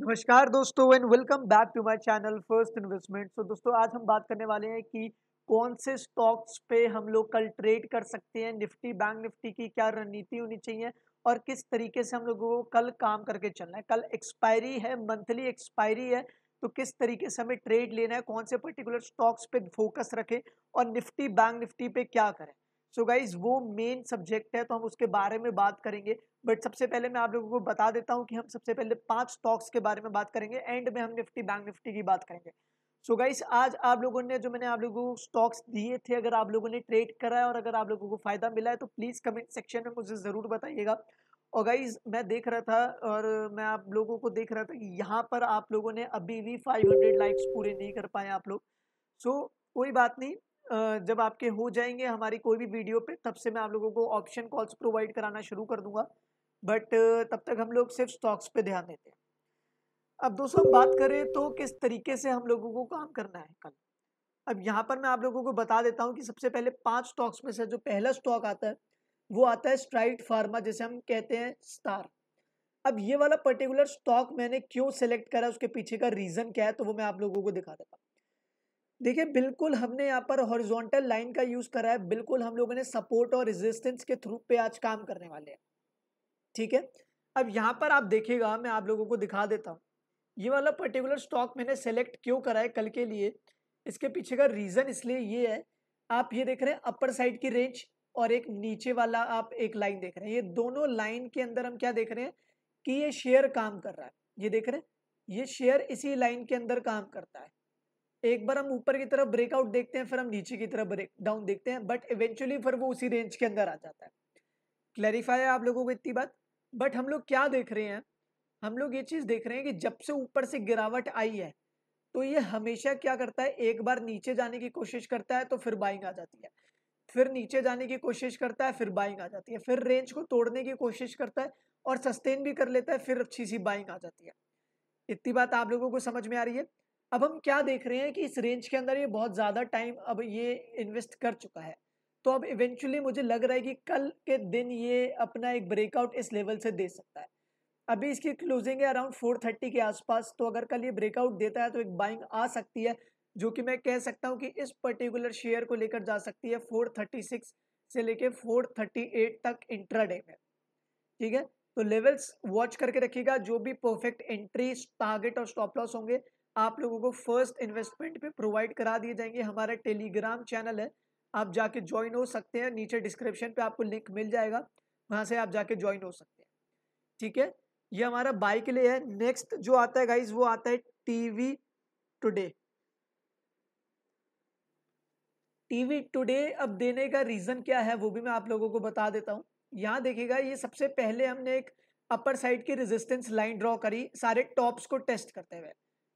नमस्कार दोस्तों and welcome back to my channel first investment so दोस्तों आज हम बात करने वाले हैं कि कौन से स्टॉक्स पे हम लोग कल ट्रेड कर सकते हैं निफ्टी बैंक निफ्टी की क्या रणनीति होनी चाहिए और किस तरीके से हम लोगों को कल काम करके चलना है कल एक्सपायरी है मंथली एक्सपायरी है तो किस तरीके से हमें ट्रेड लेना है कौन से पर्टिकुलर स्टॉक्स पे फोकस रखें और निफ्टी बैंक निफ्टी पे क्या करें सो गाइज वो मेन सब्जेक्ट है तो हम उसके बारे में बात करेंगे बट सबसे पहले मैं आप लोगों को बता देता हूँ कि हम सबसे पहले पांच स्टॉक्स के बारे में बात करेंगे एंड में हम निफ्टी बैंक निफ्टी की बात करेंगे सो so गाइस आज आप लोगों ने जो मैंने आप लोगों को स्टॉक्स दिए थे अगर आप लोगों ने ट्रेड करा है और अगर आप लोगों को फायदा मिला है तो प्लीज़ कमेंट सेक्शन में मुझे ज़रूर बताइएगा और गाइज मैं देख रहा था और मैं आप लोगों को देख रहा था कि यहाँ पर आप लोगों ने अभी भी 500 लाइक्स पूरे नहीं कर पाए आप लोग सो so, कोई बात नहीं जब आपके हो जाएंगे हमारी कोई भी वीडियो पे तब से मैं आप लोगों को ऑप्शन कॉल्स प्रोवाइड कराना शुरू कर दूंगा बट तब तक हम लोग सिर्फ स्टॉक्स पे ध्यान देते हैं अब दोस्तों बात करें तो किस तरीके से हम लोगों को काम करना है कल अब यहाँ पर मैं आप लोगों को बता देता हूँ कि सबसे पहले पांच स्टॉक्स में से जो पहला स्टॉक आता है वो आता है स्ट्राइट फार्मा जैसे हम कहते हैं स्टार अब ये वाला पर्टिकुलर स्टॉक मैंने क्यों सेलेक्ट करा उसके पीछे का रीज़न क्या है तो वो मैं आप लोगों को दिखा देता हूँ देखिए बिल्कुल हमने यहाँ पर हॉरिजॉन्टल लाइन का यूज करा है बिल्कुल हम लोगों ने सपोर्ट और रेजिस्टेंस के थ्रू पे आज काम करने वाले हैं ठीक है अब यहाँ पर आप देखिएगा मैं आप लोगों को दिखा देता हूँ ये वाला पर्टिकुलर स्टॉक मैंने सेलेक्ट क्यों करा है कल के लिए इसके पीछे का रीज़न इसलिए ये है आप ये देख रहे हैं अपर साइड की रेंज और एक नीचे वाला आप एक लाइन देख रहे हैं ये दोनों लाइन के अंदर हम क्या देख रहे हैं कि ये शेयर काम कर रहा है ये देख रहे हैं ये शेयर इसी लाइन के अंदर काम करता है एक बार हम ऊपर की तरफ ब्रेकआउट देखते हैं फिर हम नीचे की तरफ ब्रेक डाउन देखते हैं बट इवेंचुअली फिर वो उसी रेंज के अंदर आ जाता है क्लैरिफाई है आप लोगों को इतनी बात बट हम लोग क्या देख रहे हैं हम लोग ये चीज़ देख रहे हैं कि जब से ऊपर से गिरावट आई है तो ये हमेशा क्या करता है एक बार नीचे जाने की कोशिश करता है तो फिर बाइंग आ जाती है फिर नीचे जाने की कोशिश करता है फिर बाइंग आ जाती है फिर रेंज को तोड़ने की कोशिश करता है और सस्टेन भी कर लेता है फिर अच्छी सी बाइंग आ जाती है इतनी बात आप लोगों को समझ में आ रही है अब हम क्या देख रहे हैं कि इस रेंज के अंदर ये बहुत ज़्यादा टाइम अब ये इन्वेस्ट कर चुका है तो अब इवेंचुअली मुझे लग रहा है कि कल के दिन ये अपना एक ब्रेकआउट इस लेवल से दे सकता है अभी इसकी क्लोजिंग है अराउंड फोर थर्टी के आसपास तो अगर कल ये ब्रेकआउट देता है तो एक बाइंग आ सकती है जो कि मैं कह सकता हूँ कि इस पर्टिकुलर शेयर को लेकर जा सकती है फोर थर्टी सिक्स से लेकर फोर थर्टी एट तक इंट्राडे में ठीक है तो लेवल्स वॉच करके रखिएगा जो भी परफेक्ट एंट्री टारगेट और स्टॉप लॉस होंगे आप लोगों को फर्स्ट इन्वेस्टमेंट पे प्रोवाइड करा दिए जाएंगे हमारा टेलीग्राम चैनल है आप जाके ज्वाइन हो सकते हैं नीचे डिस्क्रिप्शन पे आपको लिंक मिल जाएगा वहाँ से आप जाके ज्वाइन हो सकते हैं ठीक है ये हमारा बाई के लिए है नेक्स्ट जो आता है गाइज वो आता है टीवी टुडे टीवी टुडे अब देने का रीज़न क्या है वो भी मैं आप लोगों को बता देता हूँ यहाँ देखिएगा ये सबसे पहले हमने एक अपर साइड की रेजिस्टेंस लाइन ड्रॉ करी सारे टॉप्स को टेस्ट करते हुए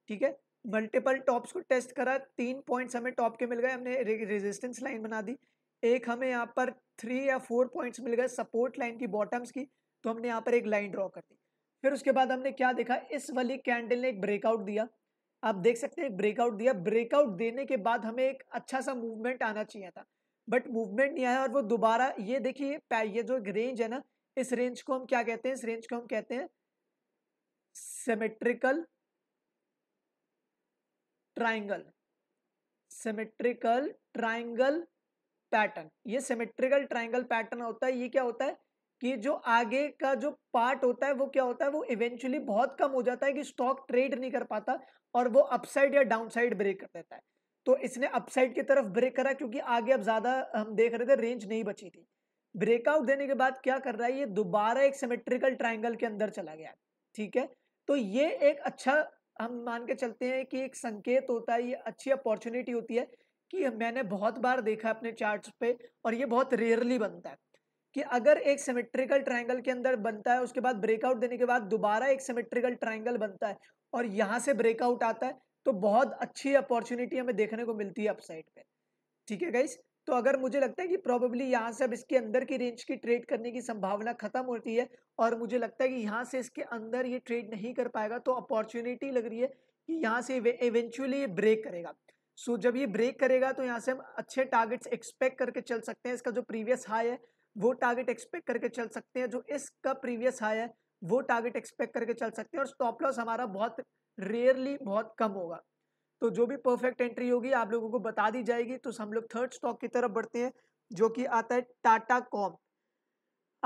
ठीक है मल्टीपल टॉप्स को टेस्ट करा तीन पॉइंट्स हमें टॉप के मिल गए हमने रेजिस्टेंस लाइन बना दी एक हमें यहाँ पर थ्री या फोर पॉइंट्स मिल गए सपोर्ट लाइन की बॉटम्स की तो हमने यहाँ पर एक लाइन ड्रॉ कर दी फिर उसके बाद हमने क्या देखा इस वाली कैंडल ने एक ब्रेकआउट दिया आप देख सकते हैं एक ब्रेकआउट दिया ब्रेकआउट देने के बाद हमें एक अच्छा सा मूवमेंट आना चाहिए था बट मूवमेंट नहीं आया और वो दोबारा ये देखिए ये जो रेंज है ना इस रेंज को हम क्या कहते हैं इस रेंज को हम कहते हैं symmetrical triangle symmetrical triangle pattern ये सिमेट्रिकल ट्राइंगल पैटर्न होता है ये क्या होता है कि जो आगे का जो पार्ट होता है वो क्या होता है वो इवेंचुअली बहुत कम हो जाता है कि स्टॉक ट्रेड नहीं कर पाता और वो अपसाइड या डाउनसाइड ब्रेक कर देता है तो इसने अपसाइड की तरफ ब्रेक करा क्योंकि आगे अब ज्यादा हम देख रहे थे रेंज नहीं बची थी ब्रेकआउट देने के बाद क्या कर रहा है ये दोबारा एक सिमेट्रिकल ट्राइंगल के अंदर चला गया ठीक है तो ये एक अच्छा हम मान के चलते हैं कि एक संकेत होता है ये अच्छी अपॉर्चुनिटी होती है कि मैंने बहुत बार देखा अपने चार्ट्स पे और ये बहुत रेयरली बनता है कि अगर एक सिमेट्रिकल ट्रायंगल के अंदर बनता है उसके बाद ब्रेकआउट देने के बाद दोबारा एक सिमेट्रिकल ट्रायंगल बनता है और यहाँ से ब्रेकआउट आता है तो बहुत अच्छी अपॉर्चुनिटी हमें देखने को मिलती है अपसाइड पे ठीक है गाइस तो अगर मुझे लगता है कि प्रॉबेबली यहाँ से अब इसके अंदर की रेंज की ट्रेड करने की संभावना खत्म होती है और मुझे लगता है कि यहाँ से इसके अंदर ये ट्रेड नहीं कर पाएगा तो अपॉर्चुनिटी लग रही है कि यहाँ से इवेंचुअली ये ब्रेक करेगा सो so, जब ये ब्रेक करेगा तो यहाँ से हम अच्छे टारगेट्स एक्सपेक्ट करके चल सकते हैं इसका जो प्रीवियस हाई है वो टारगेट एक्सपेक्ट करके चल सकते हैं जो इसका प्रीवियस हाई है वो टारगेट एक्सपेक्ट करके चल सकते हैं और स्टॉप लॉस हमारा बहुत रेयरली बहुत कम होगा तो जो भी परफेक्ट एंट्री होगी आप लोगों को बता दी जाएगी तो हम लोग थर्ड स्टॉक की तरफ बढ़ते हैं जो कि आता है टाटा कॉम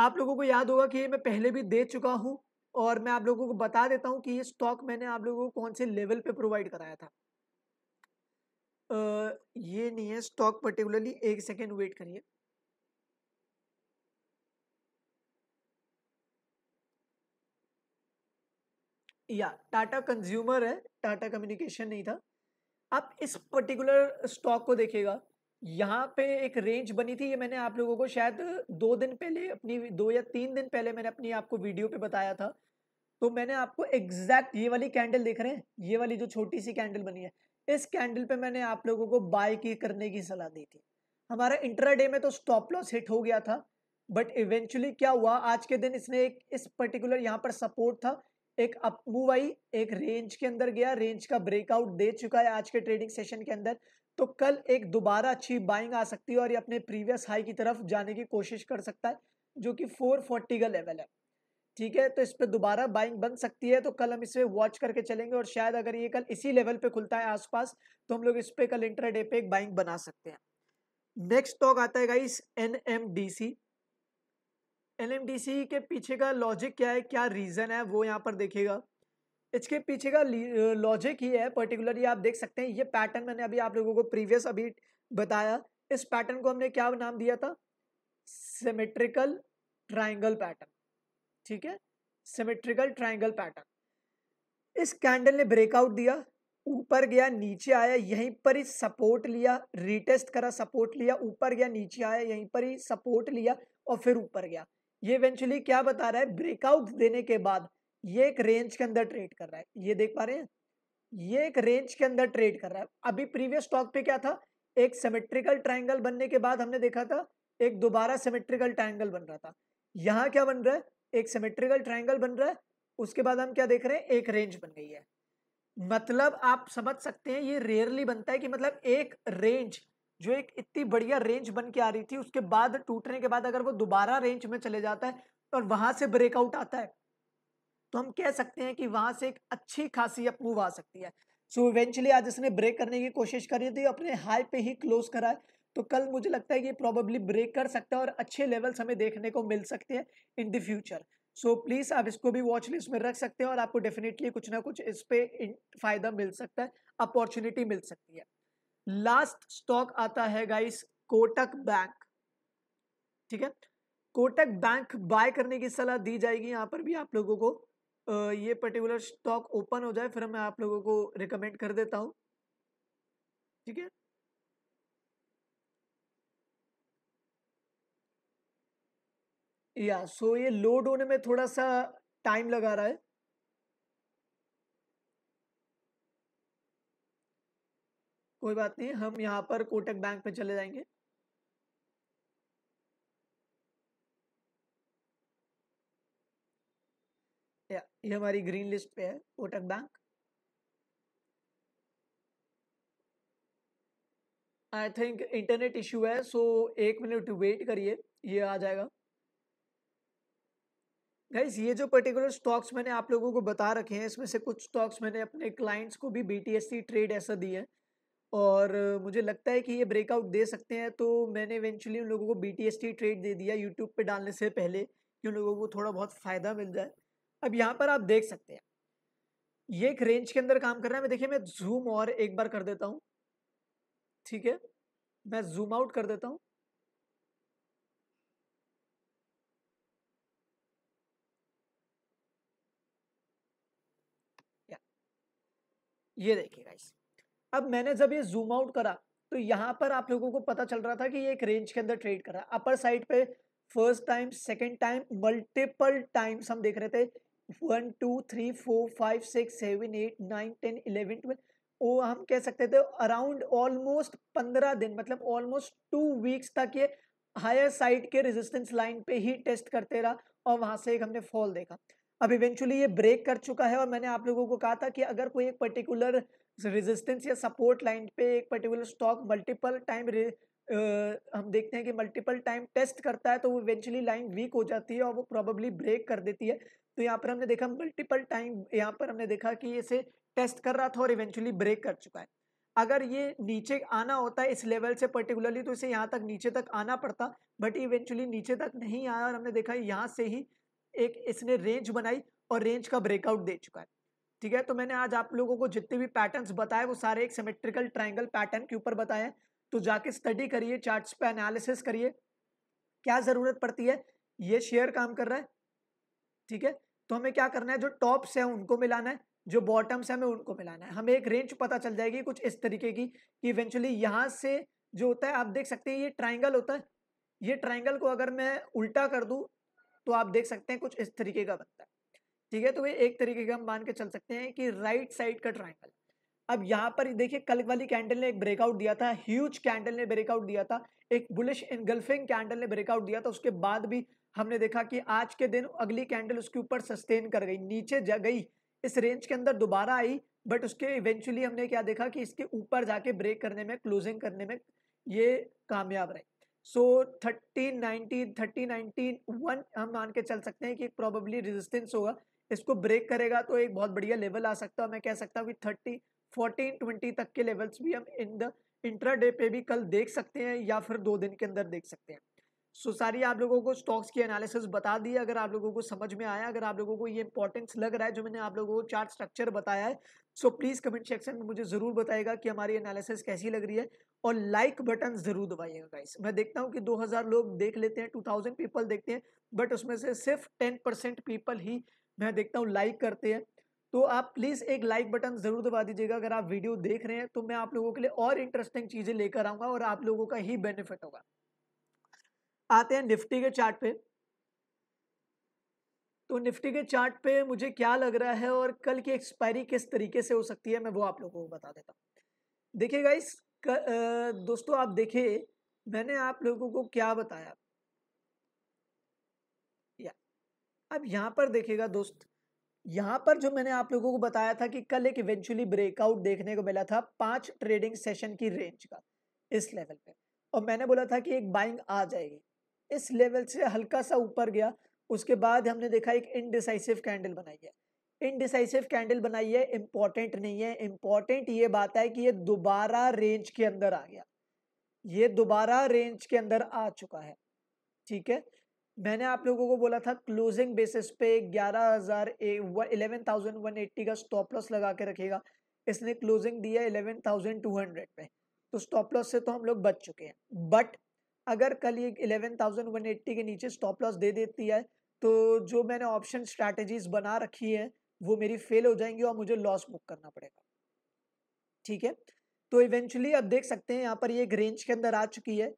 आप लोगों को याद होगा कि मैं पहले भी दे चुका हूँ और मैं आप लोगों को बता देता हूँ कि ये स्टॉक मैंने आप लोगों को कौन से लेवल पे प्रोवाइड कराया था आ, ये नहीं है स्टॉक पर्टिकुलरली एक सेकेंड वेट करिए या टाटा कंज्यूमर है टाटा कम्युनिकेशन नहीं था आप इस पर्टिकुलर स्टॉक को देखिएगा यहाँ पे एक रेंज बनी थी ये मैंने आप लोगों को शायद दो दिन पहले अपनी दो या तीन दिन पहले मैंने अपनी आपको वीडियो पे बताया था तो मैंने आपको एग्जैक्ट ये वाली कैंडल देख रहे हैं ये वाली जो छोटी सी कैंडल बनी है इस कैंडल पे मैंने आप लोगों को बाय की करने की सलाह दी थी हमारा डे में तो स्टॉप लॉस हिट हो गया था बट इवेंचुअली क्या हुआ आज के दिन इसने एक इस पर्टिकुलर यहाँ पर सपोर्ट था एक अप मूव आई एक रेंज के अंदर गया रेंज का ब्रेकआउट दे चुका है आज के ट्रेडिंग सेशन के अंदर तो कल एक दोबारा अच्छी बाइंग आ सकती है और ये अपने प्रीवियस हाई की तरफ जाने की कोशिश कर सकता है जो कि 440 का लेवल है ठीक है तो इस पर दोबारा बाइंग बन सकती है तो कल हम इसे वॉच करके चलेंगे और शायद अगर ये कल इसी लेवल पे खुलता है आसपास तो हम लोग इस पर कल इंटरडे पे एक बाइंग बना सकते हैं नेक्स्ट स्टॉक आता है गाइस एन एलएमडीसी के पीछे का लॉजिक क्या है क्या रीज़न है वो यहाँ पर देखेगा इसके पीछे का लॉजिक ही है पर्टिकुलरली आप देख सकते हैं ये पैटर्न मैंने अभी आप लोगों को प्रीवियस अभी बताया इस पैटर्न को हमने क्या नाम दिया था सिमेट्रिकल ट्राइंगल पैटर्न ठीक है सिमेट्रिकल ट्राइंगल पैटर्न इस कैंडल ने ब्रेकआउट दिया ऊपर गया नीचे आया यहीं पर ही सपोर्ट लिया रिटेस्ट करा सपोर्ट लिया ऊपर गया नीचे आया यहीं पर ही सपोर्ट लिया और फिर ऊपर गया ये इवेंचुअली क्या बता रहा है ब्रेकआउट देने के बाद ये एक रेंज के अंदर ट्रेड कर रहा है ये देख पा रहे हैं ये एक रेंज के अंदर ट्रेड कर रहा है अभी प्रीवियस स्टॉक पे क्या था एक सिमेट्रिकल ट्राइंगल बनने के बाद हमने देखा था एक दोबारा सिमेट्रिकल ट्राइंगल बन रहा था यहाँ क्या बन रहा है एक सिमेट्रिकल ट्राइंगल बन रहा है उसके बाद हम क्या देख रहे हैं एक रेंज बन गई है मतलब आप समझ सकते हैं ये रेयरली बनता है कि मतलब एक रेंज जो एक इतनी बढ़िया रेंज बन के आ रही थी उसके बाद टूटने के बाद अगर वो दोबारा रेंज में चले जाता है और वहां से ब्रेकआउट आता है तो हम कह सकते हैं कि वहां से एक अच्छी खासी अपमूव आ सकती है सो इवेंचुअली आज इसने ब्रेक करने की कोशिश करी थी अपने हाई पे ही क्लोज करा है तो कल मुझे लगता है कि प्रॉबेबली ब्रेक कर सकता है और अच्छे लेवल्स हमें देखने को मिल सकते हैं in the future so please आप इसको भी वॉच लिस्ट में रख सकते हैं और आपको डेफिनेटली कुछ ना कुछ इस पर फायदा मिल सकता है अपॉर्चुनिटी मिल सकती है लास्ट स्टॉक आता है गाइस कोटक बैंक ठीक है कोटक बैंक बाय करने की सलाह दी जाएगी यहाँ पर भी आप लोगों को ये पर्टिकुलर स्टॉक ओपन हो जाए फिर मैं आप लोगों को रिकमेंड कर देता हूँ ठीक है या सो ये लोड होने में थोड़ा सा टाइम लगा रहा है कोई बात नहीं हम यहाँ पर कोटक बैंक में चले जाएंगे ये हमारी ग्रीन लिस्ट पे है Kotak bank I think internet issue है सो एक मिनट वेट करिए ये आ जाएगा गाइज ये जो पर्टिकुलर स्टॉक्स मैंने आप लोगों को बता रखे हैं इसमें से कुछ स्टॉक्स मैंने अपने क्लाइंट्स को भी B T S C trade ऐसा दी है और मुझे लगता है कि ये ब्रेकआउट दे सकते हैं तो मैंने इवेंचुअली उन लोगों को बी टी ट्रेड दे दिया यूट्यूब पे डालने से पहले कि उन लोगों को थोड़ा बहुत फ़ायदा मिल जाए अब यहाँ पर आप देख सकते हैं ये एक रेंज के अंदर काम कर रहा है मैं देखिए मैं जूम और एक बार कर देता हूँ ठीक है मैं जूम आउट कर देता हूँ ये देखिए गाइस अब मैंने जब ये जूम आउट करा तो यहाँ पर आप लोगों को पता चल रहा था कि ये एक रेंज के अंदर ट्रेड कर रहा है अपर साइड पे first time second time multiple times हम देख रहे थे one two three four five six seven eight nine ten eleven twelve वो हम कह सकते थे अराउंड ऑलमोस्ट पंद्रह दिन मतलब ऑलमोस्ट टू वीक्स तक ये हायर साइड के रेजिस्टेंस लाइन पे ही टेस्ट करते रहा और वहाँ से एक हमने फॉल देखा अब इवेंचुअली ये ब्रेक कर चुका है और मैंने आप लोगों को कहा था कि अगर कोई एक पर्टिकुलर रेजिस्टेंस या सपोर्ट लाइन पे एक पर्टिकुलर स्टॉक मल्टीपल टाइम हम देखते हैं कि मल्टीपल टाइम टेस्ट करता है तो वो इवेंचुअली लाइन वीक हो जाती है और वो प्रोबेबली ब्रेक कर देती है तो यहाँ पर हमने देखा मल्टीपल टाइम यहाँ पर हमने देखा कि इसे टेस्ट कर रहा था और इवेंचुअली ब्रेक कर चुका है अगर ये नीचे आना होता है इस लेवल से पर्टिकुलरली तो इसे यहाँ तक नीचे तक आना पड़ता बट इवेंचुअली नीचे तक नहीं आया और हमने देखा यहाँ से ही एक इसने रेंज बनाई और रेंज का ब्रेकआउट दे चुका है ठीक है तो मैंने आज आप लोगों को जितने भी पैटर्न्स बताए वो सारे एक सिमेट्रिकल ट्राइंगल पैटर्न के ऊपर बताए तो जाके स्टडी करिए चार्ट्स पे एनालिसिस करिए क्या ज़रूरत पड़ती है ये शेयर काम कर रहा है ठीक है तो हमें क्या करना है जो टॉप्स है उनको मिलाना है जो बॉटम्स है हमें उनको मिलाना है हमें एक रेंज पता चल जाएगी कुछ इस तरीके की कि इवेंचुअली यहाँ से जो होता है आप देख सकते हैं ये ट्राइंगल होता है ये ट्राइंगल को अगर मैं उल्टा कर दूँ तो आप देख सकते हैं कुछ इस तरीके का बनता है ठीक है तो ये एक तरीके का हम मान के चल सकते हैं कि राइट साइड का ट्राइंगल अब यहाँ पर देखिए कल वाली कैंडल ने एक ब्रेकआउट दिया था ह्यूज कैंडल ने ब्रेकआउट दिया था एक बुलिश इनगल्फिंग कैंडल ने ब्रेकआउट दिया था उसके बाद भी हमने देखा कि आज के दिन अगली कैंडल उसके ऊपर सस्टेन कर गई नीचे जा गई इस रेंज के अंदर दोबारा आई बट उसके इवेंचुअली हमने क्या देखा कि इसके ऊपर जाके ब्रेक करने में क्लोजिंग करने में ये कामयाब रहे so thirteen nineteen thirty nineteen one हम मान के चल सकते हैं कि प्रॉबेबली रेजिस्टेंस होगा इसको ब्रेक करेगा तो एक बहुत बढ़िया लेवल आ सकता है मैं कह सकता हूँ कि थर्टी फोर्टीन ट्वेंटी तक के लेवल्स भी हम इन द इंट्रा डे पे भी कल देख सकते हैं या फिर दो दिन के अंदर देख सकते हैं सो so, सारी आप लोगों को स्टॉक्स की एनालिसिस बता दी अगर आप लोगों को समझ में आया अगर आप लोगों को ये इंपॉर्टेंस लग रहा है जो मैंने आप लोगों को चार्ट स्ट्रक्चर बताया है so so, please comment section में मुझे ज़रूर बताएगा कि हमारी एनालिसिस कैसी लग रही है और लाइक बटन ज़रूर दबाइएगा गाइस मैं देखता हूँ कि 2000 लोग देख लेते हैं 2000 पीपल देखते हैं बट उसमें से सिर्फ 10% पीपल ही मैं देखता हूँ लाइक करते हैं तो आप प्लीज़ एक लाइक बटन ज़रूर दबा दीजिएगा अगर आप वीडियो देख रहे हैं तो मैं आप लोगों के लिए और इंटरेस्टिंग चीज़ें लेकर आऊँगा और आप लोगों का ही बेनिफिट होगा आते हैं निफ्टी के चार्ट पे तो निफ्टी के चार्ट पे मुझे क्या लग रहा है और कल की एक्सपायरी किस तरीके से हो सकती है मैं वो आप लोगों को बता देता हूँ देखिए गाइस दोस्तों आप देखिए मैंने आप लोगों को क्या बताया अब यहाँ पर देखेगा दोस्त यहाँ पर जो मैंने आप लोगों को बताया था कि कल एक इवेंचुअली ब्रेकआउट देखने को मिला था पांच ट्रेडिंग सेशन की रेंज का इस लेवल पे और मैंने बोला था कि एक बाइंग आ जाएगी इस लेवल से हल्का सा ऊपर गया उसके बाद हमने देखा एक इनडिसाइसिव कैंडल बनाई है इनडिसाइसिव कैंडल बनाई है इम्पॉर्टेंट नहीं है इम्पॉर्टेंट ये बात है कि ये दोबारा रेंज के अंदर आ गया ये दोबारा रेंज के अंदर आ चुका है ठीक है मैंने आप लोगों को बोला था क्लोजिंग बेसिस पे ग्यारह हज़ार इलेवन थाउजेंड वन एट्टी का स्टॉप लॉस लगा के रखेगा इसने क्लोजिंग दिया इलेवन थाउजेंड टू हंड्रेड पे तो स्टॉप लॉस से तो हम लोग बच चुके हैं बट अगर कल ये इलेवन थाउजेंड वन एट्टी के नीचे स्टॉप लॉस दे देती है तो जो मैंने ऑप्शन स्ट्रैटेजीज बना रखी है वो मेरी फेल हो जाएंगी और मुझे लॉस बुक करना पड़ेगा ठीक है तो इवेंचुअली आप देख सकते हैं यहाँ पर ये एक रेंज के अंदर आ चुकी है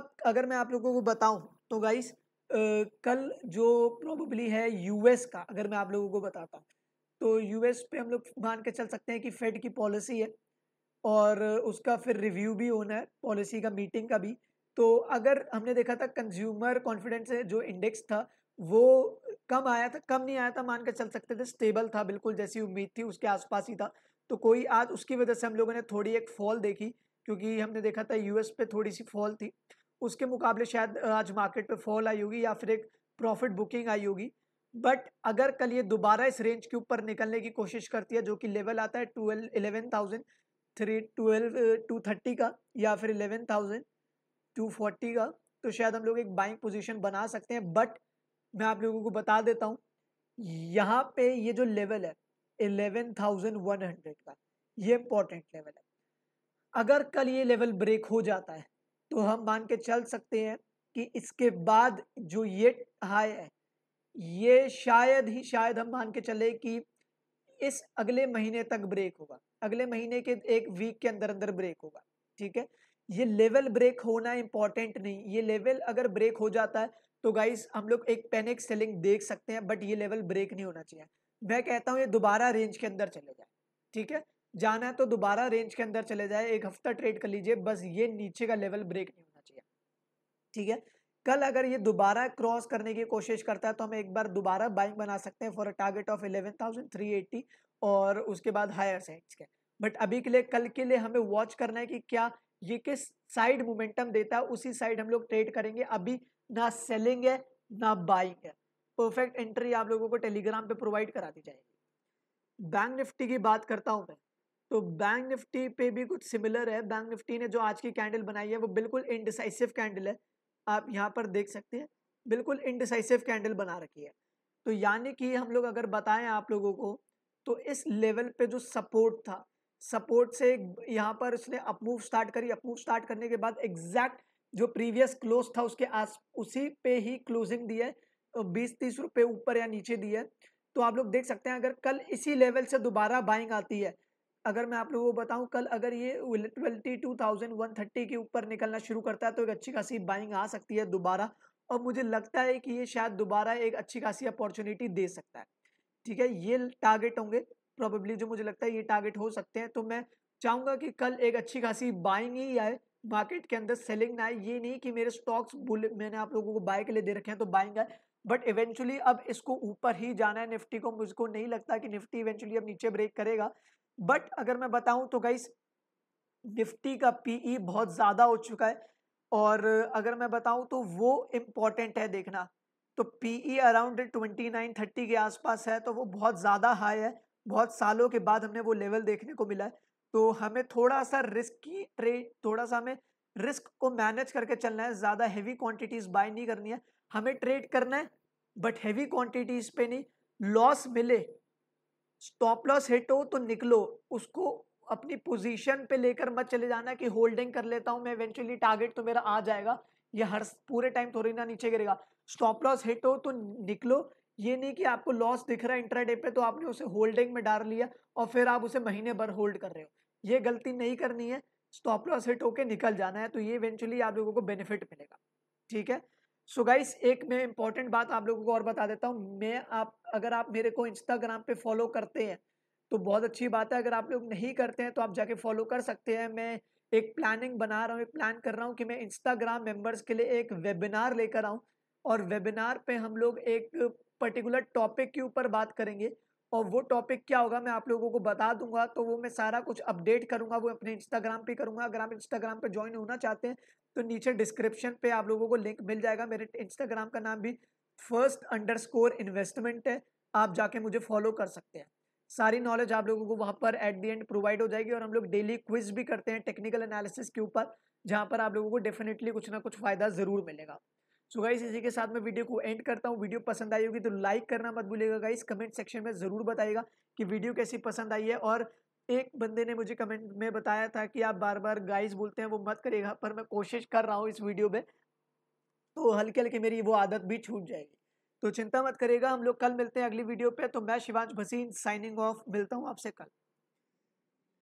अब अगर मैं आप लोगों को बताऊँ तो गाइस कल जो प्रॉबली है यूएस का अगर मैं आप लोगों को बताता हूँ तो यूएस पे हम लोग मान के चल सकते हैं कि फेड की पॉलिसी है और उसका फिर रिव्यू भी होना है पॉलिसी का मीटिंग का भी तो अगर हमने देखा था कंज्यूमर कॉन्फिडेंस जो इंडेक्स था वो कम आया था कम नहीं आया था मान के चल सकते थे स्टेबल था बिल्कुल जैसी उम्मीद थी उसके आसपास ही था तो कोई आज उसकी वजह से हम लोगों ने थोड़ी एक फॉल देखी क्योंकि हमने देखा था यूएस पे थोड़ी सी फॉल थी उसके मुकाबले शायद आज मार्केट पे फॉल आई होगी या फिर एक प्रॉफिट बुकिंग आई होगी बट अगर कल ये दोबारा इस रेंज के ऊपर निकलने की कोशिश करती है जो कि लेवल आता है twelve eleven thousand three twelve two thirty का या फिर इलेवन थाउजेंड टू फोर्टी का तो शायद हम लोग एक बाइंग पोजीशन बना सकते हैं बट मैं आप लोगों को बता देता हूँ यहाँ पे ये जो लेवल है इलेवन थाउजेंड वन हंड्रेड का ये इम्पोर्टेंट लेवल है अगर कल ये लेवल ब्रेक हो जाता है तो हम मान के चल सकते हैं कि इसके बाद जो ये हाई है ये शायद ही शायद हम मान के चले कि इस अगले महीने तक ब्रेक होगा अगले महीने के एक वीक के अंदर अंदर ब्रेक होगा ठीक है ये लेवल ब्रेक होना इम्पोर्टेंट नहीं ये लेवल अगर ब्रेक हो जाता है तो गाइस हम लोग एक पैनिक सेलिंग देख सकते हैं बट ये लेवल ब्रेक नहीं होना चाहिए मैं कहता हूँ ये दोबारा रेंज के अंदर चले जाए ठीक है जाना है तो दोबारा रेंज के अंदर चले जाए एक हफ्ता ट्रेड कर लीजिए बस ये नीचे का लेवल ब्रेक नहीं होना चाहिए ठीक है कल अगर ये दोबारा क्रॉस करने की कोशिश करता है तो हम एक बार दोबारा बाइंग बना सकते हैं for a target of eighty और उसके बाद हायर साइड्स के बट अभी के लिए कल के लिए हमें वॉच करना है कि क्या ये किस साइड मोमेंटम देता है उसी साइड हम लोग ट्रेड करेंगे अभी ना सेलिंग है ना बाइंग है परफेक्ट एंट्री आप लोगों को टेलीग्राम पे प्रोवाइड करा दी जाएगी बैंक निफ्टी की बात करता हूँ मैं तो बैंक निफ्टी पे भी कुछ सिमिलर है बैंक निफ्टी ने जो आज की कैंडल बनाई है वो बिल्कुल इनडिसाइसिव कैंडल है आप यहाँ पर देख सकते हैं बिल्कुल इनडिसाइसिव कैंडल बना रखी है तो यानी कि हम लोग अगर बताएं आप लोगों को तो इस लेवल पे जो सपोर्ट था सपोर्ट से यहाँ पर उसने अपमूव स्टार्ट करी अपमूव स्टार्ट करने के बाद एग्जैक्ट जो प्रीवियस क्लोज था उसके आस उसी पे ही क्लोजिंग दी है तो बीस तीस रुपये ऊपर या नीचे दी है तो आप लोग देख सकते हैं अगर कल इसी लेवल से दोबारा बाइंग आती है अगर मैं आप लोगों को बताऊं कल अगर ये twenty two thousand one thirty के ऊपर निकलना शुरू करता है तो एक अच्छी खासी बाइंग आ सकती है दोबारा और मुझे लगता है कि ये शायद दोबारा एक अच्छी खासी अपॉर्चुनिटी दे सकता है ठीक है ये टारगेट होंगे प्रॉबेबली जो मुझे लगता है ये टारगेट हो सकते हैं तो मैं चाहूँगा कि कल एक अच्छी खासी बाइंग ही आए मार्केट के अंदर सेलिंग ना आए ये नहीं कि मेरे स्टॉक्स बुल मैंने आप लोगों को बाय के लिए दे रखे हैं तो बाइंग आए बट इवेंचुअली अब इसको ऊपर ही जाना है निफ्टी को मुझको नहीं लगता कि निफ्टी इवेंचुअली अब नीचे ब्रेक करेगा बट अगर मैं बताऊं तो गाइस निफ्टी का पीई e बहुत ज़्यादा हो चुका है और अगर मैं बताऊं तो वो इम्पॉर्टेंट है देखना तो PE around twenty nine thirty के आसपास है तो वो बहुत ज़्यादा हाई है बहुत सालों के बाद हमने वो लेवल देखने को मिला है तो हमें थोड़ा सा रिस्क की ट्रेड थोड़ा सा हमें रिस्क को मैनेज करके चलना है ज़्यादा हैवी क्वांटिटीज़ बाय नहीं करनी है हमें ट्रेड करना है बट हैवी क्वांटिटीज़ पे नहीं लॉस मिले स्टॉप लॉस हिट हो तो निकलो उसको अपनी पोजीशन पे लेकर मत चले जाना कि होल्डिंग कर लेता हूँ मैं इवेंचुअली टारगेट तो मेरा आ जाएगा ये हर पूरे टाइम थोड़ी ना नीचे गिरेगा स्टॉप लॉस हिट हो तो निकलो ये नहीं कि आपको लॉस दिख रहा है इंट्राडे पे तो आपने उसे होल्डिंग में डाल लिया और फिर आप उसे महीने भर होल्ड कर रहे हो ये गलती नहीं करनी है स्टॉप लॉस हिट होके निकल जाना है तो ये इवेंचुअली आप लोगों को बेनिफिट मिलेगा ठीक है सो गाइस एक मैं इंपॉर्टेंट बात आप लोगों को और बता देता हूँ मैं आप अगर आप मेरे को इंस्टाग्राम पे फॉलो करते हैं तो बहुत अच्छी बात है अगर आप लोग नहीं करते हैं तो आप जाके फॉलो कर सकते हैं मैं एक प्लानिंग बना रहा हूँ एक प्लान कर रहा हूँ कि मैं इंस्टाग्राम मेम्बर्स के लिए एक वेबिनार लेकर आऊँ और वेबिनार पे हम लोग एक पर्टिकुलर टॉपिक के ऊपर बात करेंगे और वो टॉपिक क्या होगा मैं आप लोगों को बता दूंगा तो वो मैं सारा कुछ अपडेट करूंगा वो अपने इंस्टाग्राम पे करूंगा अगर आप इंस्टाग्राम पे ज्वाइन होना चाहते हैं तो नीचे डिस्क्रिप्शन पे आप लोगों को लिंक मिल जाएगा मेरे इंस्टाग्राम का नाम भी फर्स्ट स्कोर इन्वेस्टमेंट है आप जाके मुझे फॉलो कर सकते हैं सारी नॉलेज आप लोगों को वहाँ पर एट दी एंड प्रोवाइड हो जाएगी और हम लोग डेली क्विज भी करते हैं टेक्निकल एनालिसिस के ऊपर जहाँ पर आप लोगों को डेफिनेटली कुछ ना कुछ फ़ायदा ज़रूर मिलेगा सो so गाइस इसी के साथ मैं वीडियो को एंड करता हूँ वीडियो पसंद आई होगी तो लाइक करना मत भूलिएगा गाइस कमेंट सेक्शन में ज़रूर बताइएगा कि वीडियो कैसी पसंद आई है और एक बंदे ने मुझे कमेंट में बताया था कि आप बार बार गाइस बोलते हैं वो मत करेगा पर मैं कोशिश कर रहा हूँ इस वीडियो में तो हल्के हल्के मेरी वो आदत भी छूट जाएगी तो चिंता मत करेगा हम लोग कल मिलते हैं अगली वीडियो पे तो मैं शिवांश भसीन साइनिंग ऑफ मिलता हूँ आपसे कल